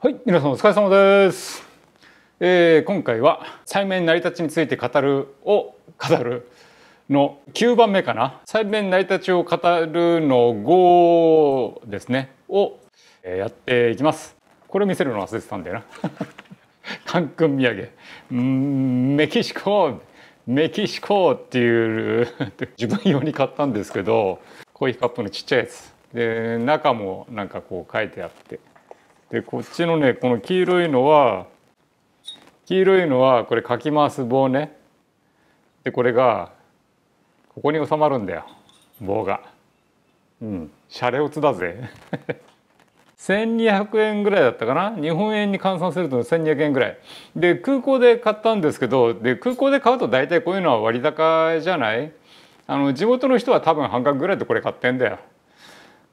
はい、皆さんお疲れ様です。えー、今回は催眠成り立ちについて語るを語るの9番目かな。催眠成り立ちを語るの5ですねを、えー、やっていきます。これ見せるの忘れてたんだよな。カンクン土産。うんメキシコメキシコっていう 自分用に買ったんですけどコーヒーカップのちっちゃいやつで中もなんかこう書いてあってでこっちのねこの黄色いのは黄色いのはこれかき回す棒ねでこれがここに収まるんだよ棒がうんシャレオツだぜ1200 円ぐらいだったかな日本円に換算すると1200円ぐらいで空港で買ったんですけどで空港で買うと大体こういうのは割高じゃないあの地元の人は多分半額ぐらいでこれ買ってんだよ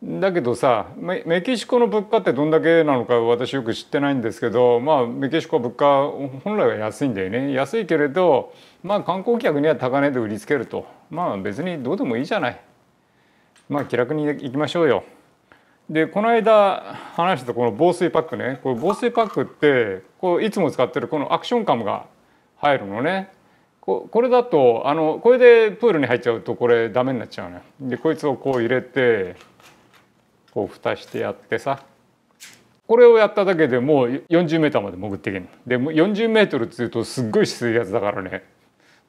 だけどさメキシコの物価ってどんだけなのか私よく知ってないんですけど、まあ、メキシコは物価本来は安いんだよね安いけれど、まあ、観光客には高値で売りつけるとまあ別にどうでもいいじゃない、まあ、気楽に行きましょうよ。でこの間話したこの防水パックねこれ防水パックってこういつも使ってるこのアクションカムが入るのねここれだとあのこれでプールに入っちゃうとこれダメになっちゃうねでこいつをこう入れてこう蓋してやってさこれをやっただけでもう 40m まで潜っていけるで 40m っていうとすっごい水圧だからね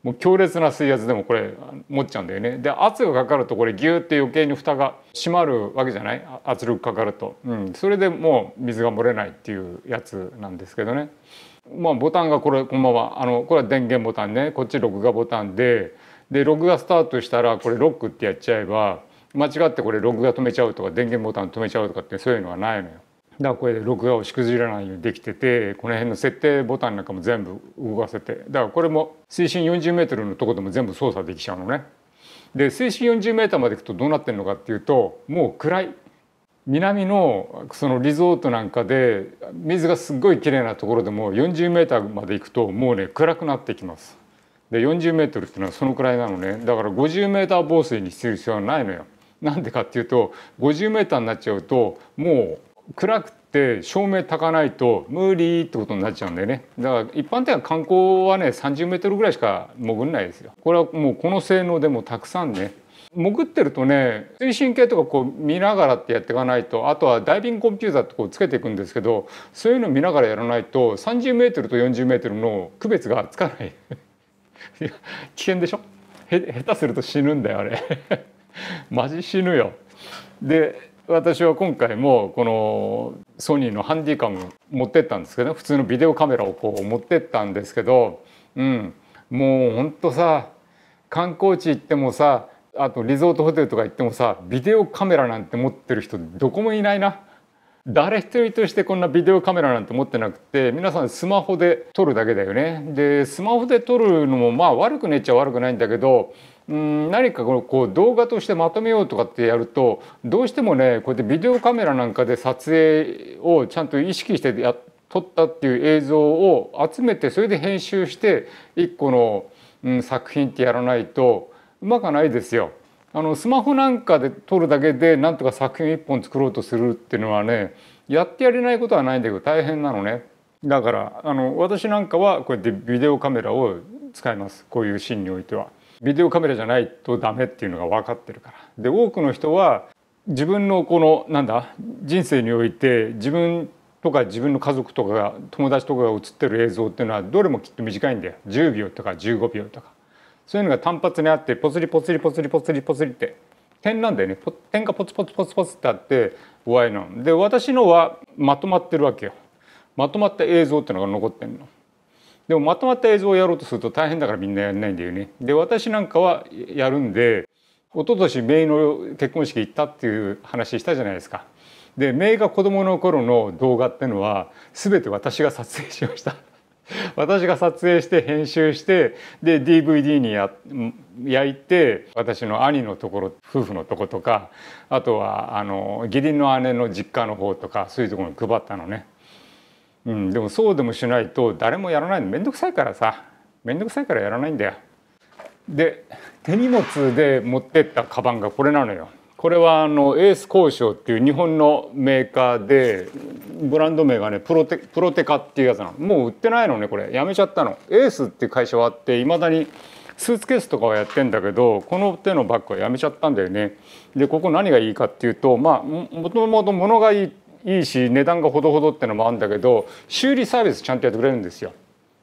もう強烈な水圧でもこれ持っちゃうんだよねで圧がかかるとこれギューって余計に蓋が閉まるわけじゃない圧力かかると、うん、それでもう水が漏れないっていうやつなんですけどねまあボタンがこれこばんはあのこれは電源ボタンねこっち録画ボタンでで録画スタートしたらこれロックってやっちゃえば間違ってこれ録画止めちゃうとか電源ボタン止めちゃうとかってそういうのはないのよ。だからこれで録画をしくじらないようにできててこの辺の設定ボタンなんかも全部動かせてだからこれも水深 40m のとこでも全部操作できちゃうのね。で水深 40m まで行くとどうなってるのかっていうともう暗い南のそのリゾートなんかで水がすっごいきれいなところでも 40m まで行くともうね暗くなってきます。で 40m っていうのはそのくらいなのねだから 50m 防水にする必要はないのよ。なんでかっていうと 50m になっちゃうともう暗くて照明たかないと無理ってことになっちゃうんだよねだから一般的な観光はね 30m ぐらいしか潜んないですよこれはもうこの性能でもたくさんね潜ってるとね推進系とかこう見ながらってやっていかないとあとはダイビングコンピューターってこうつけていくんですけどそういうの見ながらやらないと 30m と 40m の区別がつかない危険でしょ下手すると死ぬんだよあれ マジ死ぬよ。で私は今回もこのソニーのハンディカム持ってったんですけど、ね、普通のビデオカメラをこう持ってったんですけど、うん、もうほんとさ観光地行ってもさあとリゾートホテルとか行ってもさビデオカメラなんて持ってる人どこもいないな。誰一人としてこんなビデオカメラなんて持ってなくて皆さんスマホで撮るだけだよね。でスマホで撮るのもまあ悪くねっちゃ悪くないんだけどうん何かこのこう動画としてまとめようとかってやるとどうしてもねこうやってビデオカメラなんかで撮影をちゃんと意識してや撮ったっていう映像を集めてそれで編集して一個の、うん、作品ってやらないとうまくないですよ。あのスマホなんかで撮るだけでなんとか作品1本作ろうとするっていうのはねやってやれないことはないんだけど大変なのね。だからあの私なんかはこうやってビデオカメラを使いますこういうシーンにおいては。ビデオカメラじゃないとダメっていうのが分かってるから。で多くの人は自分のこのなんだ人生において自分とか自分の家族とか友達とかが映ってる映像っていうのはどれもきっと短いんだよ10秒とか15秒とかそういうのが単発にあってポツリポツリポツリポツリポツリって点なんだよね点がポツポツポツポツってあって終わりなので私のはまとまってるわけよまとまった映像っていうのが残ってるのでもまとまった映像をやろうとすると大変だからみんなやんないんだよね。で私なんかはやるんで一昨年姪の結婚式行ったっていう話したじゃないですか。で姪が子供の頃の動画ってのは全て私が撮影しました。私が撮影して編集してで DVD にや焼いて私の兄のところ夫婦のとことかあとはあの義理の姉の実家の方とかそういうところに配ったのね。うん、でもそうでもしないと誰もやらないの面倒くさいからさ面倒くさいからやらないんだよ。で手荷物で持ってったカバンがこれなのよ。これはあのエース交渉っていう日本のメーカーでブランド名がねプロテプロテカっていうやつなのもう売ってないのねこれやめちゃったのエースっていう会社はあっていまだにスーツケースとかはやってんだけどこの手のバッグはやめちゃったんだよねでここ何がいいかっていうとまあもともと物がいいいいし値段がほどほどってのもあるんだけど修理サービスちゃんとやってくれるんですよ。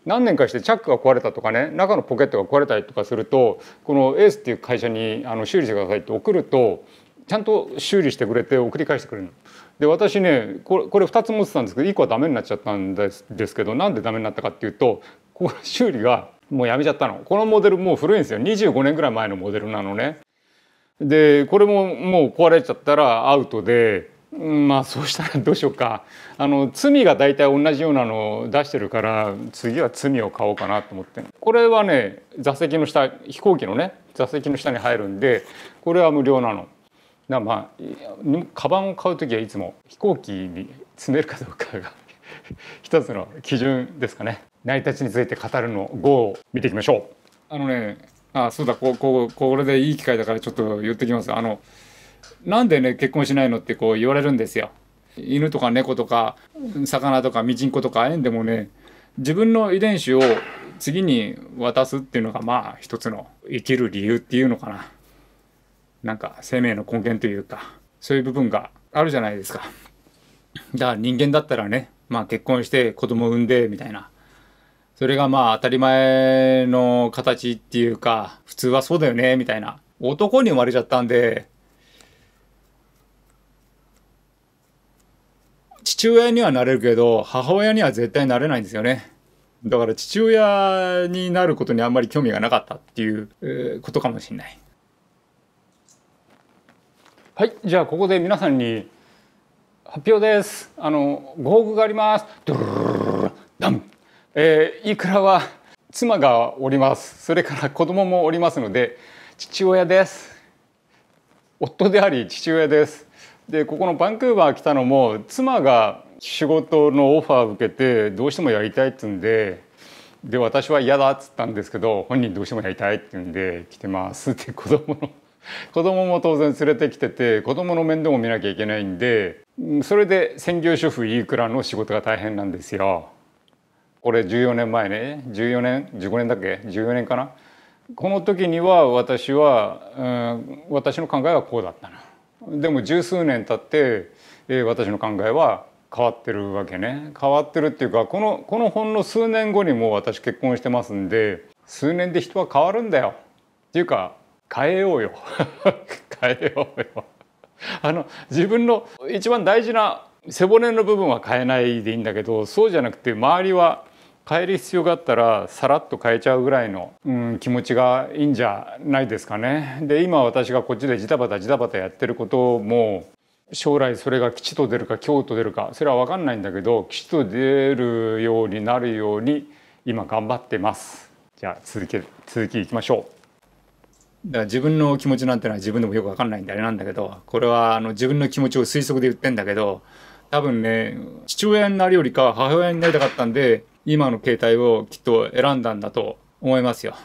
何年かしてチャックが壊れたとかね中のポケットが壊れたりとかするとこのエースっていう会社にあの修理してくださいって送るとちゃんと修理してくれて送り返してくれるで私ねこれこれ2つ持ってたんですけど1個はダメになっちゃったんですですけどなんでダメになったかっていうとこ修理がもうやめちゃったのこのモデルもう古いんですよ25年ぐらい前のモデルなのねでこれももう壊れちゃったらアウトでまあそうしたらどうしようかあの罪が大体同じようなのを出してるから次は罪を買おうかなと思ってこれはね座席の下飛行機のね座席の下に入るんでこれは無料なの。だまあカバンを買う時はいつも飛行機に詰めるかどうかが 一つの基準ですかね。成り立ちについて語るの5を見ていきましょう。あのねあそうだこここれでいい機会だからちょっと言ってきます。あのなんでね結婚しないのってこう言われるんですよ。犬とか猫とか魚とかミジンコとかんでもね自分の遺伝子を次に渡すっていうのがまあ一つの生きる理由っていうのかななんか生命の根源というかそういう部分があるじゃないですかだから人間だったらねまあ結婚して子供産んでみたいなそれがまあ当たり前の形っていうか普通はそうだよねみたいな男に生まれちゃったんで父親にはなれるけど母親には絶対なれないんですよねだから父親になることにあんまり興味がなかったっていうことかもしれないはいじゃあここで皆さんに発表ですあのご報告がありますドえー、いくらは妻がおりますそれから子供もおりますので父親です夫であり父親ですでここのバンクーバー来たのも妻が仕事のオファーを受けてどうしてもやりたいっつうんでで私は嫌だっつったんですけど本人どうしてもやりたいって言うんで来てますって子供の子供も当然連れてきてて子供の面倒も見なきゃいけないんでそれで専業主婦くらの仕事が大変なんですよ。これ14年前ね14年15年だっけ14年かなこの時には私は、うん、私の考えはこうだったなでも十数年経って、えー、私の考えは変わってるわけね変わってるっていうかこのこのほんの数年後にもう私結婚してますんで数年で人は変わるんだよっていうか変えようよ 変えようよあの自分の一番大事な背骨の部分は変えないでいいんだけどそうじゃなくて周りは変える必要があったらさらっと変えちゃうぐらいの、うん、気持ちがいいんじゃないですかね。で今私がこっちでジタバタジタバタやってることも将来それが吉と出るか凶と出るかそれは分かんないんだけど吉と出るようになるように今頑張ってます。じゃあ続け続きいきましょう。だから自分の気持ちなんてのは自分でもよく分かんないんであれなんだけどこれはあの自分の気持ちを推測で言ってんだけど多分ね父親になるよりか母親になりたかったんで今の形態をきっと選んだんだと思いますよ。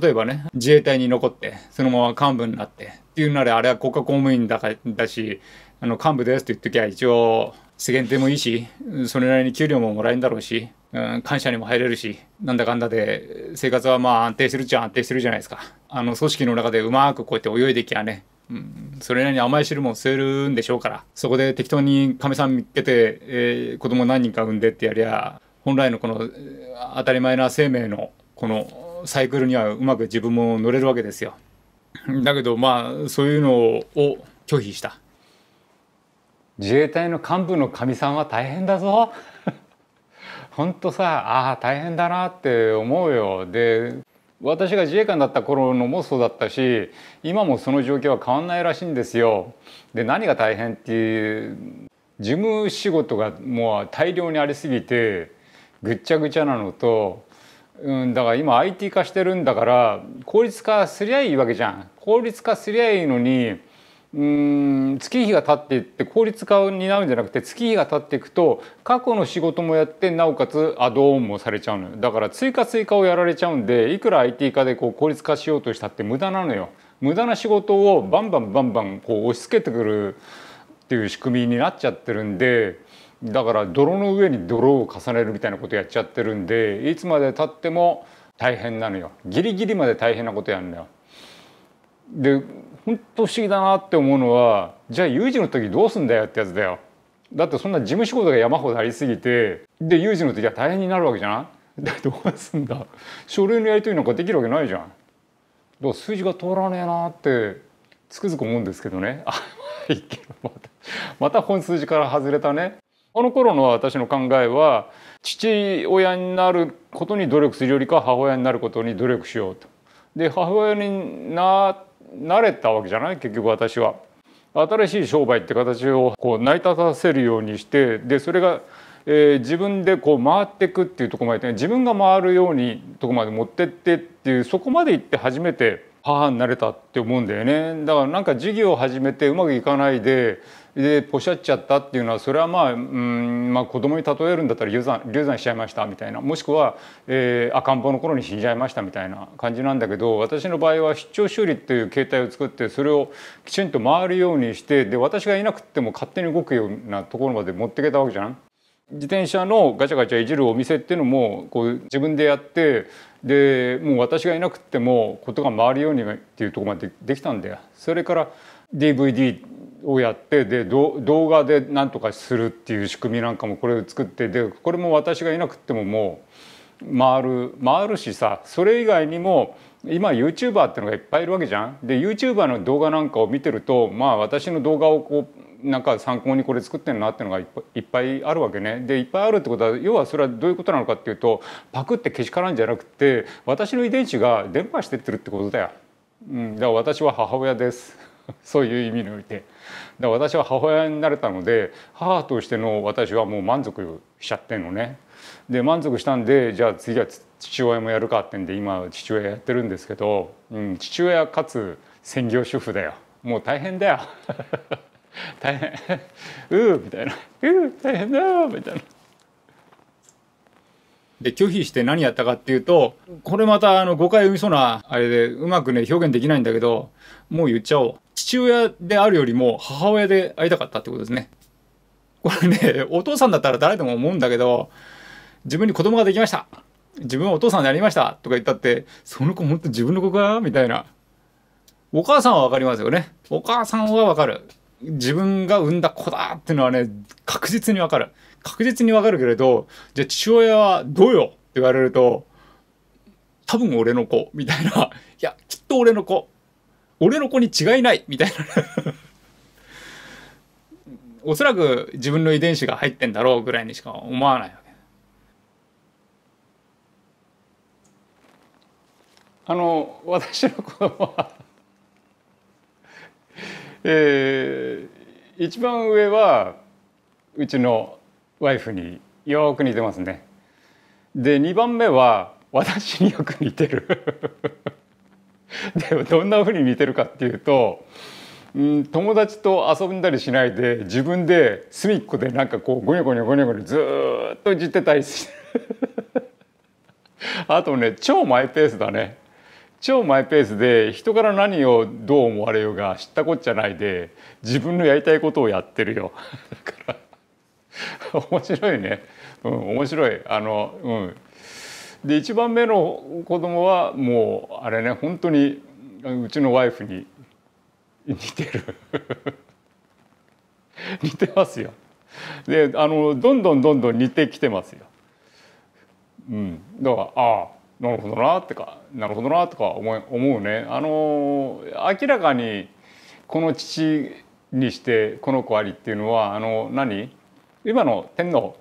例えばね、自衛隊に残って、そのまま幹部になってっていうなら、あれは国家公務員だかだし、あの幹部ですって言っときゃ一応、世間体もいいし、それなりに給料ももらえるんだろうし、うん、感謝にも入れるし、なんだかんだで生活はまあ安定するっちゃ安定するじゃないですか。あの組織の中でうまくこうやって泳いできゃね、うん、それなりに甘い汁も吸えるんでしょうから、そこで適当に亀さん見つけて、えー、子供何人か産んでってやりゃ、本来のこの当たり前な生命のこのサイクルにはうまく自分も乗れるわけですよ。だけどまあそういうのを拒否した。自衛隊の幹部のかみさんは大変だぞ。ほんとさああ大変だなって思うよ。で私が自衛官だった頃のもそうだったし今もその状況は変わんないらしいんですよ。で何が大変っていう事務仕事がもう大量にありすぎてぐっちゃぐちゃなのと、うん、だから今 IT 化してるんだから効率化すりゃいいわけじゃん。効率化すりゃいいのにうん月日が経っていって効率化になるんじゃなくて月日が経っていくと過去の仕事もやってなおかつアドオンもされちゃうのよだから追加追加をやられちゃうんでいくら IT 化でこう効率化しようとしたって無駄なのよ無駄な仕事をバンバンバンバンこう押し付けてくるっていう仕組みになっちゃってるんでだから泥の上に泥を重ねるみたいなことやっちゃってるんでいつまでたっても大変なのよギリギリまで大変なことやるのよ。で本当不思議だなって思うのはじゃあ有事の時どうすんだよってやつだよ。だってそんな事務仕事が山ほどありすぎてで有事の時は大変になるわけじゃないだどうすんだ書類のやり取りなんかできるわけないじゃん。だから数字が通らねえなってつくづく思うんですけどね。あまたまた本数字から外れたねこの頃の私の考えは父親になることに努力するよりか母親になることに努力しようと。で母親にななれたわけじゃない結局私は。新しい商売って形をこう成り立たせるようにしてでそれが、えー、自分でこう回っていくっていうとこまで、ね、自分が回るようにとこまで持ってってっていうそこまで行って初めて母になれたって思うんだよねだからなんか事業を始めてうまくいかないででポシャっちゃったっていうのはそれはまあ、うんまあ、子供に例えるんだったら流産流産しちゃいましたみたいなもしくは、えー、赤ん坊の頃に死んじゃいましたみたいな感じなんだけど私の場合は出張修理っていう形態を作ってそれをきちんと回るようにしてで私がいなくても勝手に動くようなところまで持ってけたわけじゃん。自転車のガチャガチャいじるお店っていうのもこう自分でやってでもう私がいなくてもことが回るようにっていうとこまでできたんだよ。それから DVD をやってで動画で何とかするっていう仕組みなんかもこれを作ってでこれも私がいなくてももう回る回るしさそれ以外にも今 YouTuber ってのがいっぱいいるわけじゃん。で YouTuber の動画なんかを見てるとまあ私の動画をこうなんか参考にこれ作ってるなってのがいっぱいあるわけね。でいっぱいあるってことは要はそれはどういうことなのかっていうとパクってけしからんじゃなくて私の遺伝子が伝播してってるってことだよ。うん、だから私は母親です。そういう意味においてで私は母親になれたので母としての私はもう満足しちゃってんのね。で満足したんでじゃあ次は父親もやるかってんで今父親やってるんですけど、うん、父親かつ専業主婦だよもう大変だよ 大変うーみたいなうー大変だよみたいな。で拒否して何やったかっていうとこれまたあの誤解を生みそうなあれでうまくね表現できないんだけどもう言っちゃおう父親であるよりも母親で会いたかったってことですねこれねお父さんだったら誰でも思うんだけど自分に子供ができました自分はお父さんになりましたとか言ったってその子本当自分の子かみたいなお母さんは分かりますよねお母さんは分かる自分が産んだ子だっていうのはね確実に分かる確実にわかるけれど、じゃあ父親はどうよって言われると、多分俺の子みたいな、いや、きっと俺の子、俺の子に違いないみたいな。おそらく自分の遺伝子が入ってんだろうぐらいにしか思わないわけ。あの私の子供は えー、一番上はうちのワイフによく似てますね。で2番目は私によく似てるでどんなふうに似てるかっていうと、うん、友達と遊んだりしないで自分で隅っこでなんかこうゴニョゴニョゴニョゴニョずっといじってたりして あとね超マイペースだね超マイペースで人から何をどう思われようが知ったこっちゃないで自分のやりたいことをやってるよ。面白いね、うん、面白いあの、うん、で一番目の子供はもうあれね本当にうちのワイフに似てる 似てますよであのどんどんどんどん似てきてますよ、うん、だからああなるほどなってかなるほどなとか思思うねあの明らかにこの父にしてこの子ありっていうのはあの何今の天皇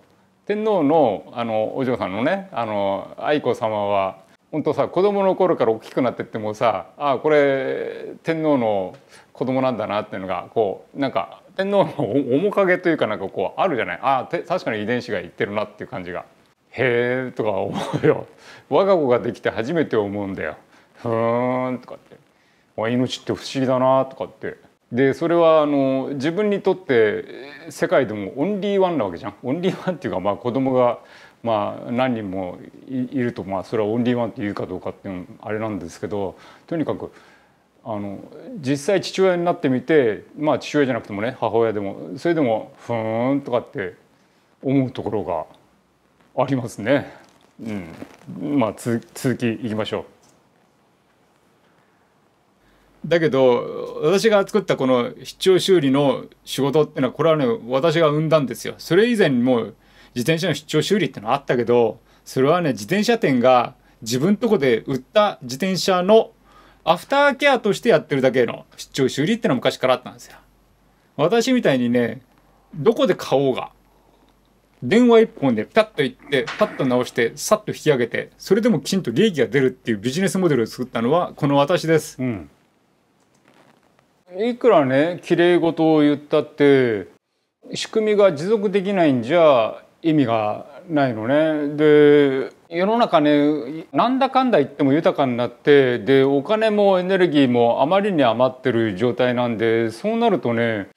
天皇のあのお嬢さんのねあの愛子さまは本当さ子供の頃から大きくなってってもさあこれ天皇の子供なんだなっていうのがこうなんか天皇の面影というかなんかこうあるじゃないあ確かに遺伝子がいってるなっていう感じが。へえとか思うよ。我が子ができて初めて思うんだよ。ふーんとかって。命って不思議だなとかってでそれはあの自分にとって世界でもオンリーワンなわけじゃんオンリーワンっていうかまあ子供がまあ何人もいるとまあそれはオンリーワンっていうかどうかっていうのあれなんですけどとにかくあの実際父親になってみてまあ父親じゃなくてもね母親でもそれでもふーんとかって思うところがありますね。うん、まあ続きいきましょう。だけど私が作ったこの出張修理の仕事っていうのはこれはね私が生んだんですよ。それ以前にも自転車の出張修理ってのあったけどそれはね自転車店が自分とこで売った自転車のアフターケアとしてやってるだけの出張修理ってのは昔からあったんですよ。私みたいにねどこで買おうが電話一本でピタッと行ってパッと直してさっと引き上げてそれでもきちんと利益が出るっていうビジネスモデルを作ったのはこの私です。うんいくらねきれい事を言ったって仕組みが持続できないんじゃ意味がないのね。で世の中ねなんだかんだ言っても豊かになってでお金もエネルギーもあまりに余ってる状態なんでそうなるとね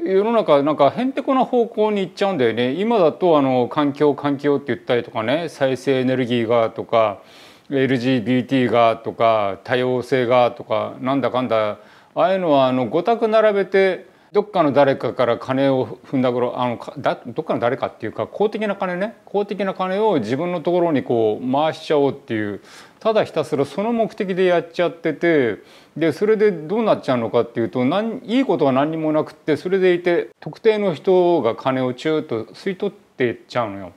世の中なんかへんてこな方向に行っちゃうんだよね今だとあの環境環境って言ったりとかね再生エネルギーがとか LGBT がとか多様性がとかなんだかんだああいうのはあの5択並べてどっかの誰かから金を踏んだ頃あのだどっかの誰かっていうか公的な金ね公的な金を自分のところにこう回しちゃおうっていうただひたすらその目的でやっちゃっててでそれでどうなっちゃうのかっていうと何いいことは何にもなくってそれでいて特定の人が金をチューッと吸い取っていっちゃうのよ。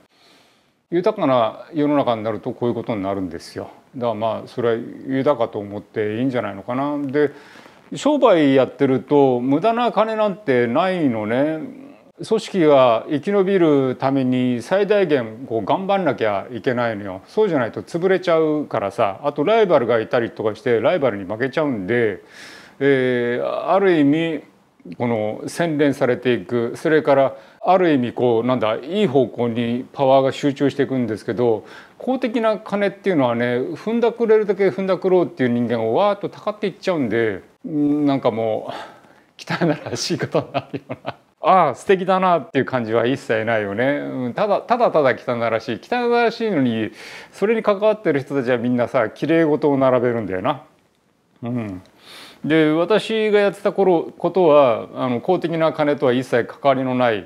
豊かな世の中になるとこういうことになるんですよ。だからまあそれは豊かと思っていいんじゃないのかな。で商売やってると無駄な金なんてないのね組織が生き延びるために最大限こう頑張んなきゃいけないのよそうじゃないと潰れちゃうからさあとライバルがいたりとかしてライバルに負けちゃうんで、えー、ある意味この洗練されていくそれからある意味こうなんだいい方向にパワーが集中していくんですけど公的な金っていうのはね踏んだくれるだけ踏んだくろうっていう人間をわーっとたかっていっちゃうんで。なんかもう汚らしいことになるような。ああ素敵だなっていう感じは一切ないよね、うん、ただただただ汚らしい汚らしいのにそれに関わってる人たちはみんなさきれい事を並べるんだよな。うん、で私がやってた頃ことはあの公的な金とは一切関わりのない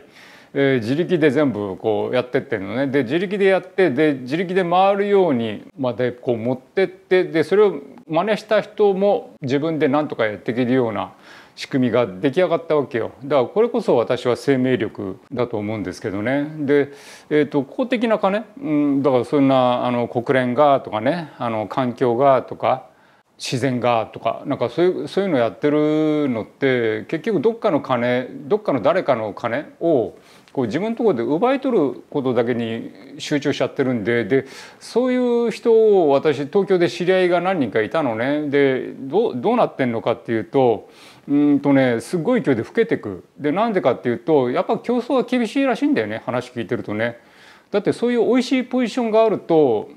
えー、自力で全部こうやってってんのねで自力でやってで自力で回るようにまでこう持ってってでそれを真似した人も自分で何とかやっていけるような仕組みが出来上がったわけよだからこれこそ私は生命力だと思うんですけどねで、えーと、と公的な金、うん、だからそんなあの国連がとかねあの環境がとか自然がとかなんかそういうそういうのやってるのって結局どっかの金どっかの誰かの金をこう自分のところで奪い取ることだけに集中しちゃってるんででそういう人を私東京で知り合いが何人かいたのねでどどうなってんのかっていうとうんとねすごい勢いで老けてくでなんでかっていうとやっぱ競争は厳しいらしいんだよね話聞いてるとね。だってそういう美味しいポジションがあると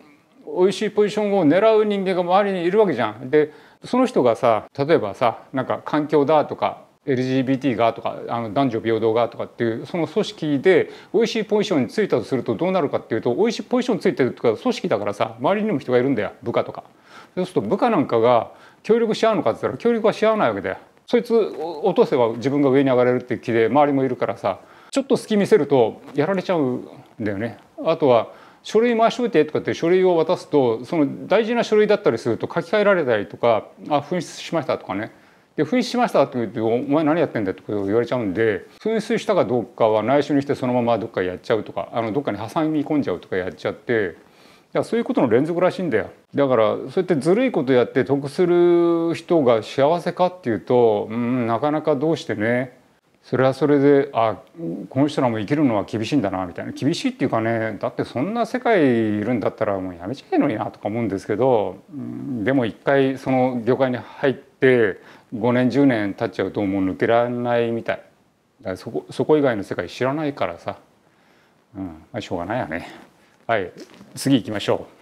美味しいポジションを狙う人間が周りにいるわけじゃん。でその人がさ例えばさなんか環境だとか LGBT がとかあの男女平等がとかっていうその組織で美味しいポジションについたとするとどうなるかっていうと美味しいポジションについてるとか組織だからさ周りにも人がいるんだよ部下とか。そうすると部下なんかが協力し合うのかって言ったら協力はし合わないわけだよ。そいつ落とせば自分が上に上がれるって気で周りもいるからさちょっと隙見せるとやられちゃうんだよね。あとは書類回しといてとかって書類を渡すとその大事な書類だったりすると書き換えられたりとか「あ紛失しました」とかねで紛失しましたって言うと「お前何やってんだ」ってこと言われちゃうんで紛失したかどうかは内緒にしてそのままどっかやっちゃうとかあのどっかに挟み込んじゃうとかやっちゃってやそういうことの連続らしいんだよだからそうやってずるいことやって得する人が幸せかっていうとうんなかなかどうしてねそれはそれであこの人らも生きるのは厳しいんだなみたいな厳しいっていうかねだってそんな世界いるんだったらもうやめちゃえのになとか思うんですけどでも一回その業界に入って5年10年経っちゃうともう抜けられないみたいだそこそこ以外の世界知らないからさ、うんまあ、しょうがないよねはい次行きましょう。